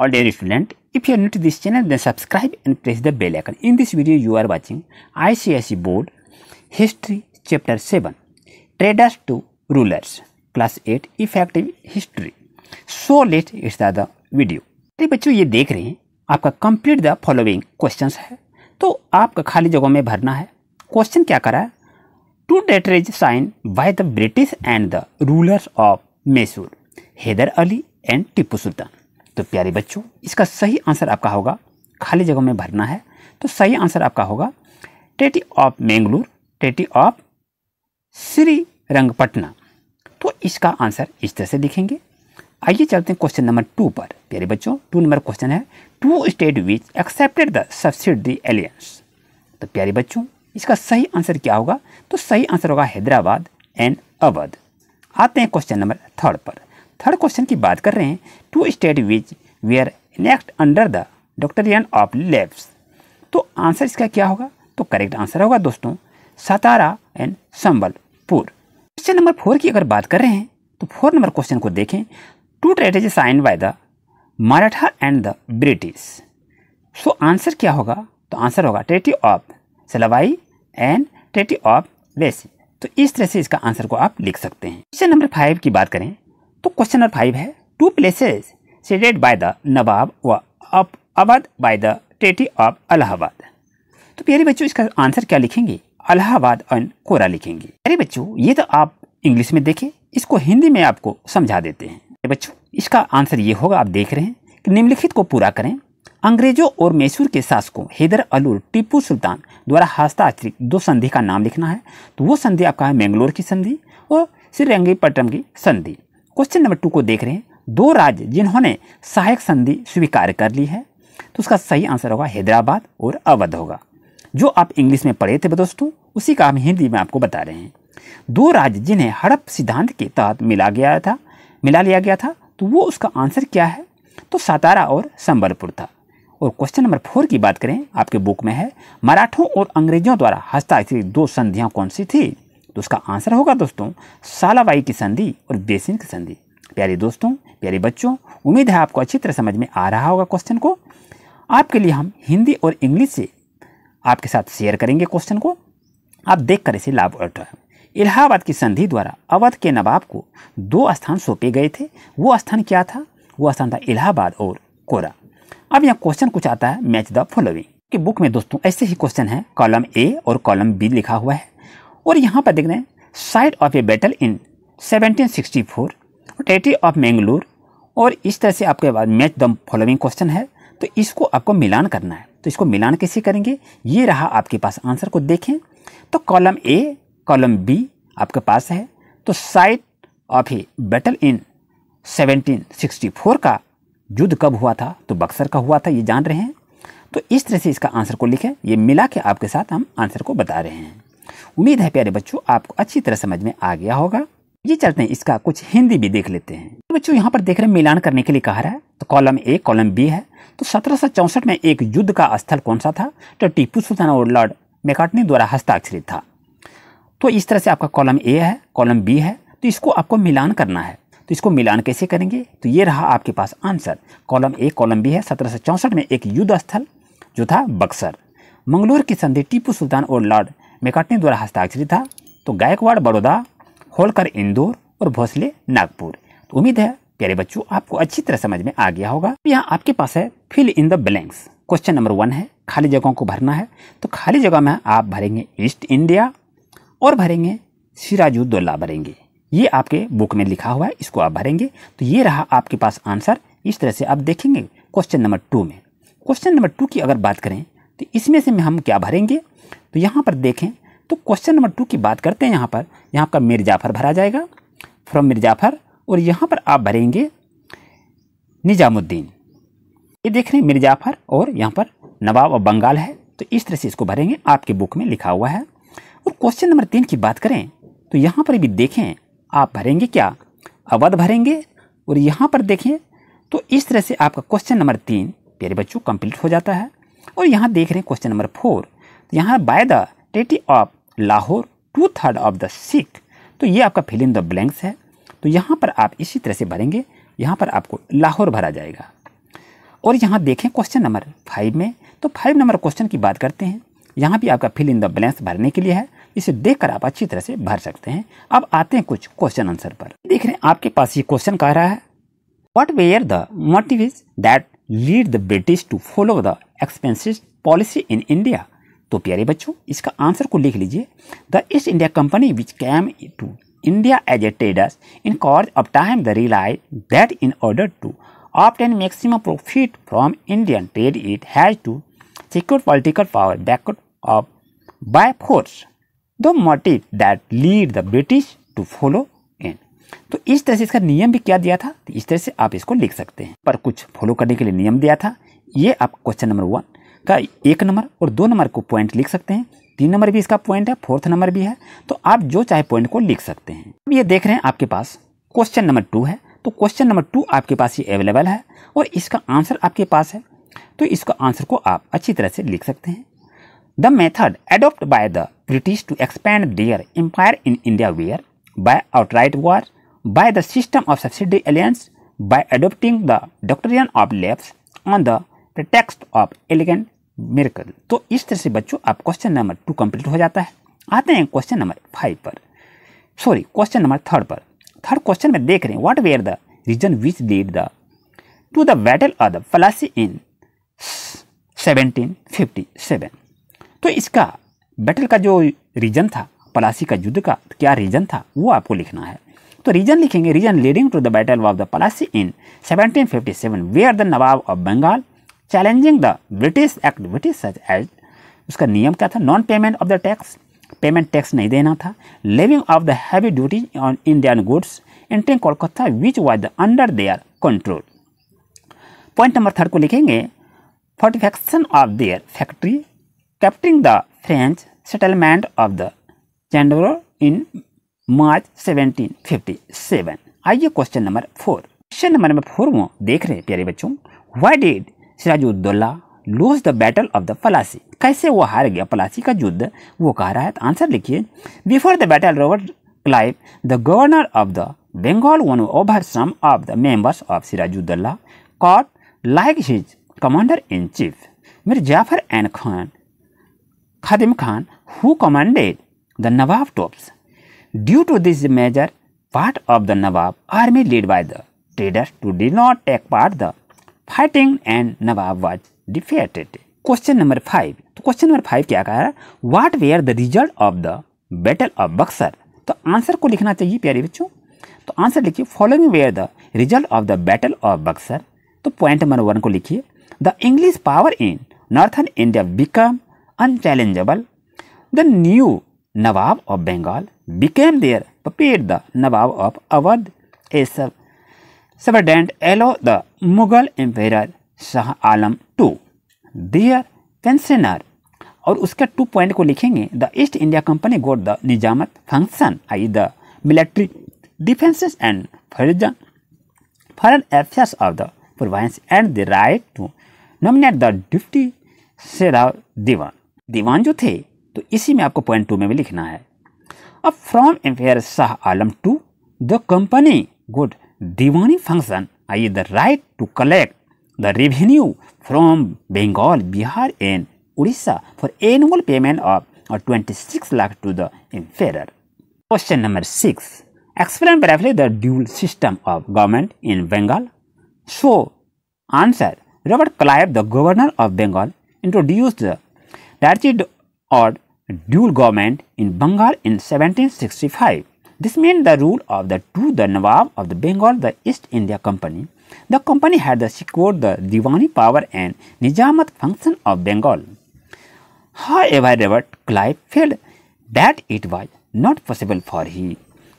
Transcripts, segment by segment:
All dear student, if you are new to this channel then subscribe and press the bell icon. In this video you are watching ICSE board history chapter 7 traders to rulers class 8 effective history. So let start the video. अरे बच्चों ये देख रहे हैं आपका complete the following questions है तो आपका खाली जगहों में भरना है क्वेश्चन क्या करा है two treaties signed by the British and the rulers of Mysore Haidar Ali and Tipu Sultan तो प्यारे बच्चों इसका सही आंसर आपका होगा खाली जगह में भरना है तो सही आंसर आपका होगा टेटी ऑफ मैंगलोर टेटी ऑफ श्री रंगपटना तो इसका आंसर इस तरह से लिखेंगे आइए चलते हैं क्वेश्चन नंबर टू पर प्यारे बच्चों टू नंबर क्वेश्चन है two states which accepted the subsidiary alliance तो प्यारे बच्चों इसका सही आंसर क्या होगा तो सही आंसर होगा हैदराबाद एंड अवध आते हैं क्वेश्चन नंबर थर्ड पर थर्ड क्वेश्चन की बात कर रहे हैं two states which were annexed under the doctrine of lapse तो आंसर इसका क्या होगा तो करेक्ट आंसर होगा दोस्तों Satara and Sambalpur question number four की अगर बात कर रहे हैं तो फोर नंबर क्वेश्चन को देखें two treaties signed by the Maratha and the British so answer क्या होगा तो आंसर होगा treaty of Salbai and treaty of वेसी तो इस तरह से इसका आंसर को आप लिख सकते हैं क्वेश्चन नंबर फाइव की बात करें तो क्वेश्चन नंबर फाइव है two places ceded by the nawab of Awadh by the treaty of Allahabad तो प्यारे बच्चों इसका आंसर क्या लिखेंगे अलाहाबाद एंड कोरा लिखेंगे अरे बच्चों ये तो आप इंग्लिश में देखें इसको हिंदी में आपको समझा देते हैं बच्चों इसका आंसर ये होगा आप देख रहे हैं कि निम्नलिखित को पूरा करें अंग्रेजों और मैसूर के शासकों हैदर अलूर टीपू सुल्तान द्वारा हस्ताक्षरित दो संधि का नाम लिखना है तो वो संधि आपका है मैंगलोर की संधि और श्रीरंगीपट्टम की संधि क्वेश्चन नंबर टू को देख रहे हैं दो राज्य जिन्होंने सहायक संधि स्वीकार कर ली है तो उसका सही आंसर होगा हैदराबाद और अवध होगा जो आप इंग्लिश में पढ़े थे दोस्तों उसी का हम हिंदी में आपको बता रहे हैं दो राज्य जिन्हें हड़प सिद्धांत के तहत मिला गया था मिला लिया गया था तो वो उसका आंसर क्या है तो सातारा और संबलपुर था और क्वेश्चन नंबर फोर की बात करें आपके बुक में है मराठों और अंग्रेजों द्वारा हस्ताक्षरित दो संधियाँ कौन सी थी तो उसका आंसर होगा दोस्तों सालाबाई की संधि और बेसिन की संधि प्यारे दोस्तों प्यारे बच्चों उम्मीद है आपको अच्छी तरह समझ में आ रहा होगा क्वेश्चन को आपके लिए हम हिंदी और इंग्लिश से आपके साथ शेयर करेंगे क्वेश्चन को आप देख कर इसे लाभ उठाए इलाहाबाद की संधि द्वारा अवध के नवाब को दो स्थान सौंपे गए थे वो स्थान क्या था वो स्थान था इलाहाबाद और कोरा अब यहाँ क्वेश्चन कुछ आता है मैच द फॉलोविंग की बुक में दोस्तों ऐसे ही क्वेश्चन है कॉलम ए और कॉलम बी लिखा हुआ है और यहाँ पर देख रहे हैं site of a battle in 1764 टेटी ऑफ मैंगलोर और इस तरह से आपके बाद मैच द फॉलोइंग क्वेश्चन है तो इसको आपको मिलान करना है तो इसको मिलान कैसे करेंगे ये रहा आपके पास आंसर को देखें तो कॉलम ए कॉलम बी आपके पास है तो site of a battle in 1764 का युद्ध कब हुआ था तो बक्सर का हुआ था ये जान रहे हैं तो इस तरह से इसका आंसर को लिखें ये मिला के आपके साथ हम आंसर को बता रहे हैं उम्मीद है प्यारे बच्चों आपको अच्छी तरह समझ में आ गया होगा ये चलते हैं इसका कुछ हिंदी भी देख लेते हैं तो बच्चों यहाँ पर देख रहे हैं मिलान करने के लिए कहा रहा है तो कॉलम ए कॉलम बी है तो सत्रह में एक युद्ध का स्थल कौन सा था तो टीपू सुल्तान और लॉर्ड मेकाटनी द्वारा हस्ताक्षरित था तो इस तरह से आपका कॉलम ए है कॉलम बी है तो इसको आपको मिलान करना है तो इसको मिलान कैसे करेंगे तो ये रहा आपके पास answer column A column B है सत्रह में एक युद्ध स्थल जो था बक्सर मंगलोर की संधि टीपू सुल्तान और लॉर्ड मेकाटनी द्वारा हस्ताक्षरित था तो गायकवाड़ बड़ौदा होलकर इंदौर और भोसले नागपुर तो उम्मीद है प्यारे बच्चों आपको अच्छी तरह समझ में आ गया होगा यहाँ आपके पास है fill in the blanks question number one है खाली जगहों को भरना है तो खाली जगह में आप भरेंगे ईस्ट इंडिया और भरेंगे सिराजुद्दौला भरेंगे ये आपके बुक में लिखा हुआ है इसको आप भरेंगे तो ये रहा आपके पास आंसर इस तरह से आप देखेंगे क्वेश्चन नंबर टू में क्वेश्चन नंबर टू की अगर बात करें तो इसमें से हम क्या भरेंगे तो यहाँ पर देखें तो क्वेश्चन नंबर टू की बात करते हैं यहाँ पर यहाँ का मिर्जाफर भरा जाएगा फ्रॉम मिर्जाफर और यहाँ पर आप भरेंगे निज़ामुद्दीन ये देख रहे हैं मिर्जाफर और यहाँ पर नवाब और बंगाल है तो इस तरह से इसको भरेंगे आपके बुक में लिखा हुआ है और क्वेश्चन नंबर तीन की बात करें तो यहाँ पर भी देखें आप भरेंगे क्या अवध भरेंगे और यहाँ पर देखें तो इस तरह से आपका क्वेश्चन नंबर तीन प्यारे बच्चों कंप्लीट हो जाता है और यहाँ देख रहे हैं क्वेश्चन नंबर फोर तो यहाँ by the treaty of Lahore two third of the Sikh तो ये आपका फिल इन द ब्लैंक्स है तो यहाँ पर आप इसी तरह से भरेंगे यहाँ पर आपको लाहौर भरा जाएगा और यहाँ देखें क्वेश्चन नंबर फाइव में तो फाइव नंबर क्वेश्चन की बात करते हैं यहाँ भी आपका फिल इन द ब्लैंक्स भरने के लिए है इसे देख कर आप अच्छी तरह से भर सकते हैं अब आते हैं कुछ क्वेश्चन आंसर पर देख रहे हैं आपके पास ये क्वेश्चन कह रहा है what were the motive is that lead the British to follow the expensive policy in India तो प्यारे बच्चों इसका आंसर को लिख लीजिए the East India Company which came to India as a traders in course of time the realise that in order to ten maximum profit from Indian trade it has to secure political power back of by force the motive that lead the British to follow तो इस तरह से इसका नियम भी क्या दिया था तो इस तरह से आप इसको लिख सकते हैं पर कुछ फॉलो करने के लिए नियम दिया था ये आप क्वेश्चन नंबर वन का एक नंबर और दो नंबर को पॉइंट लिख सकते हैं तीन नंबर भी इसका पॉइंट है फोर्थ नंबर भी है तो आप जो चाहे पॉइंट को लिख सकते हैं अब ये देख रहे हैं आपके पास क्वेश्चन नंबर टू है तो क्वेश्चन नंबर टू आपके पास ये अवेलेबल है और इसका आंसर आपके पास है तो इसका आंसर को आप अच्छी तरह से लिख सकते हैं the method adopt by the British to expand their empire in India were by outright war by the system of subsidy alliance by adopting the doctrine of labs on the pretext of elegant miracle तो इस तरह से बच्चों आप question number to complete हो जाता है आते हैं क्वेश्चन नंबर फाइव पर सॉरी क्वेश्चन नंबर थर्ड पर थर्ड क्वेश्चन में देख रहे हैं what were the reason which lead the to the battle of the Plassey in 1757 तो इसका बैटल का जो रीजन था पलासी का युद्ध का क्या रीजन था वो आपको लिखना है तो रीजन लिखेंगे reason leading to the battle of the Plassey in 1757 were the nawab of Bengal challenging the British act British such as उसका नियम क्या था non payment of the tax payment tax नहीं देना था levying of the heavy duty on Indian goods entering Kolkata which was the under their control point number third को लिखेंगे fortification of their factory capturing the French settlement of the Chandernagore in March 1757 आइए question number four question number number four वो देख रहे हैं प्यारे बच्चों why did Sirajuddaula lose the battle of the Plassey कैसे वो हार गया पलासी का युद्ध वो कह रहा है तो आंसर लिखिए before the battle Robert Clive the governor of the Bengal won over some of the members of Sirajuddaula court like his commander in chief Mir Jafar and Khan Khadim Khan who commanded the nawab troops due to this major part of the nawab army lead by the traders to did not take part the fighting and nawab was defeated question number five तो question number five क्या कह रहा है what were the result of the battle of Buxar तो answer को लिखना चाहिए प्यारे बच्चों तो आंसर लिखिए following were the result of the battle of Buxar तो पॉइंट नंबर वन को लिखिए the English power in northern India become unchallengeable the new Nawab of Bengal became their puppet the Nawab of Awadh, a subordinate ally the Mughal Emperor Shah Alam two their pensioner और उसके two point को लिखेंगे the East India Company got the nizamat function I the military defences and foreign foreign affairs of the province and the right to nominate the deputy सेरा दीवान दीवान जो थे तो इसी में आपको पॉइंट टू में भी लिखना है from Emperor Shah Alam II, the company got Diwani function, i.e. the right to collect the revenue from Bengal, Bihar and Orissa for annual payment of or uh, 26 lakh to the emperor. Question number 6. Explain briefly the dual system of government in Bengal. So, answer Robert Clive, the governor of Bengal, introduced the rigid or dual government in Bengal in 1765. This meant the rule of the two the Nawab of the Bengal, the East India Company. The company had secured the Diwani power and Nizamat function of Bengal. However, Robert Clive felt that it was not possible for he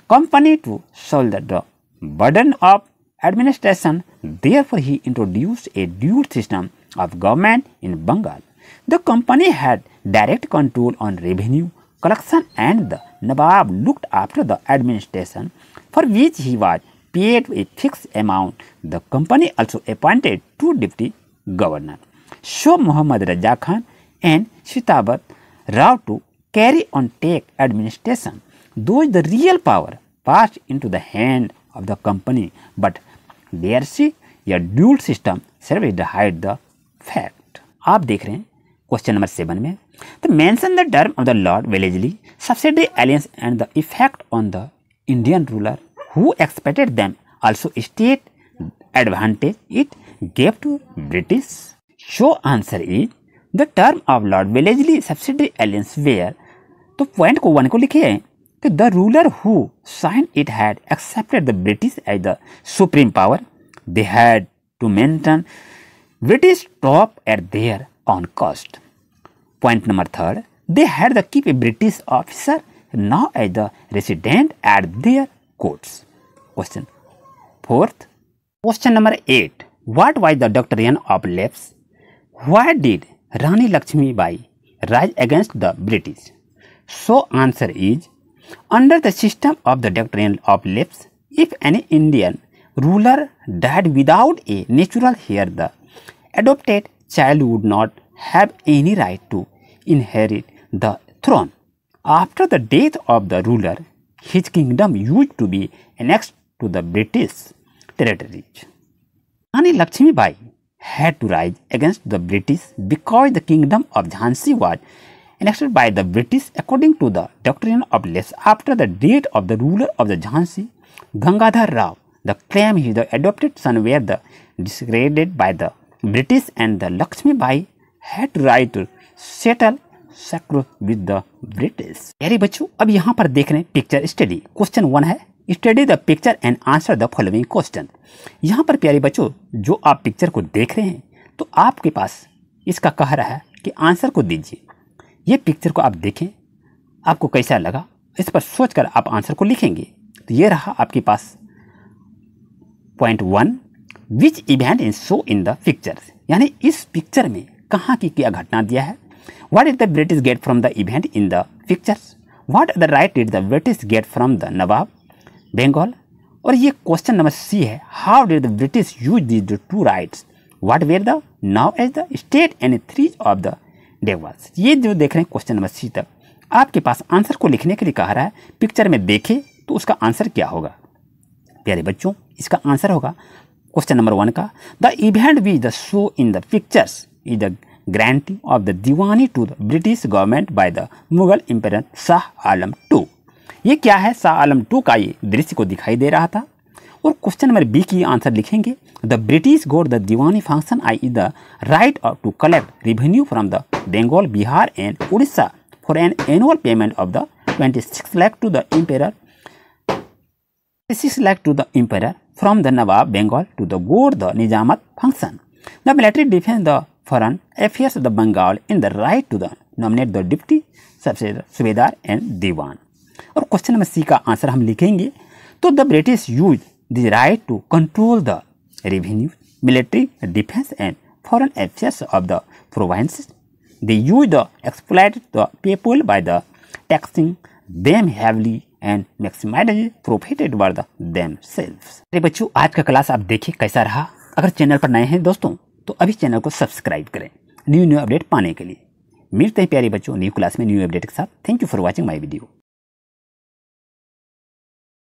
company to shoulder the burden of administration. Therefore, he introduced a dual system of government in Bengal. The company had direct control on revenue collection and the Nawab looked after the administration for which he was paid a fixed amount. The company also appointed two deputy governors, Shah Muhammad Raja Khan and Shitabat Rao to carry on take administration. Though the real power passed into the hand of the company, but there see a dual system served to hide the fact. आप देख रहे हैं question number seven में तो mention the term of the Lord Wellesley subsidy alliance and the effect on the Indian ruler who expected them also state advantage it gave to British so answer is the term of Lord Wellesley subsidy alliance were तो point को one को लिखे हैं कि the ruler who sign it had accepted the British as the supreme power they had to maintain British troop at there on cost. Point number third, they had the keep a British officer now as the resident at their courts. Question fourth. Question number eight. What was the doctrine of lapse? Why did Rani Lakshmi Bai rise against the British? So answer is under the system of the doctrine of lapse, if any Indian ruler died without a natural heir, the adopted child would not have any right to inherit the throne. After the death of the ruler, his kingdom used to be annexed to the British territories. Rani Lakshmi Bai had to rise against the British because the kingdom of Jhansi was annexed by the British according to the doctrine of less after the death of the ruler of the Jhansi, Gangadhar Rao. The claim he the adopted son were the discredited by the British and the Lakshmi Bai had right to settle with the British यारे बच्चों अब यहाँ पर देख रहे हैं picture study question one है study the picture and answer the following question यहाँ पर प्यारे बच्चों जो आप पिक्चर को देख रहे हैं तो आपके पास इसका कह रहा है कि आंसर को दीजिए ये पिक्चर को आप देखें आपको कैसा लगा इस पर सोचकर आप आंसर को लिखेंगे तो ये रहा आपके पास point one which event is show in the pictures यानी इस पिक्चर में कहाँ की क्या घटना दिया है what is the British get from the event in the pictures what the right is the British get from the Nawab Bengal और ये क्वेश्चन नंबर सी है how did the British use these two rights what were the now as the state and three of the devils ये जो देख रहे हैं question number सी तक आपके पास आंसर को लिखने के लिए कहा रहा है पिक्चर में देखे तो उसका आंसर क्या होगा प्यारे बच्चों इसका आंसर होगा क्वेश्चन नंबर वन का the event which the show in the pictures is the granting of the Diwani to the British government by the Mughal emperor Shah Alam two ये क्या है शाह आलम टू का ये दृश्य को दिखाई दे रहा था और क्वेश्चन नंबर बी की आंसर लिखेंगे the British got the Diwani function I is the right of to collect revenue from the Bengal Bihar and Orissa for an annual payment of the twenty six lakh to the empire six lakh to the emperor from the Nawab Bengal to the got the nizamat function the military defence the foreign affairs of the Bengal in the right to the nominate the deputy सबसे subedar and दीवान और question number सी का answer हम लिखेंगे तो the British use the right to control the revenue military defence and foreign affairs of the province they use the exploit the people by the taxing them heavily and maximise profited by then self अरे बच्चों आज का class आप देखिए कैसा रहा अगर channel पर नए हैं दोस्तों तो अभी चैनल को सब्सक्राइब करें न्यू न्यू अपडेट पाने के लिए मिलते हैं प्यारे बच्चों न्यू क्लास में न्यू अपडेट के साथ thank you for watching my video